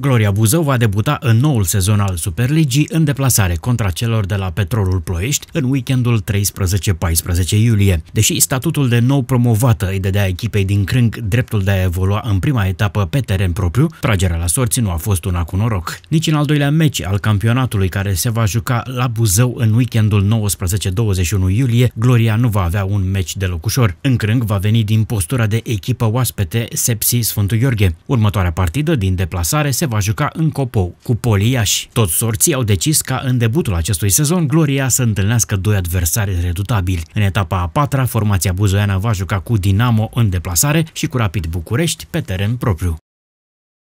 Gloria Buzău va debuta în noul sezon al Superligii în deplasare contra celor de la Petrolul Ploiești în weekendul 13-14 iulie. Deși statutul de nou promovată îi dădea echipei din Crâng dreptul de a evolua în prima etapă pe teren propriu, tragerea la sorți nu a fost una cu noroc. Nici în al doilea meci al campionatului care se va juca la Buzău în weekendul 19-21 iulie, Gloria nu va avea un meci deloc ușor. În Crâng va veni din postura de echipă oaspete Sepsi Sfântul Gheorghe. Următoarea partidă din deplasare se va juca în Copou cu Poliași. Toți sorții au decis ca în debutul acestui sezon Gloria să întâlnească doi adversari redutabili. În etapa a patra, formația buzoiană va juca cu Dinamo în deplasare și cu Rapid București pe teren propriu.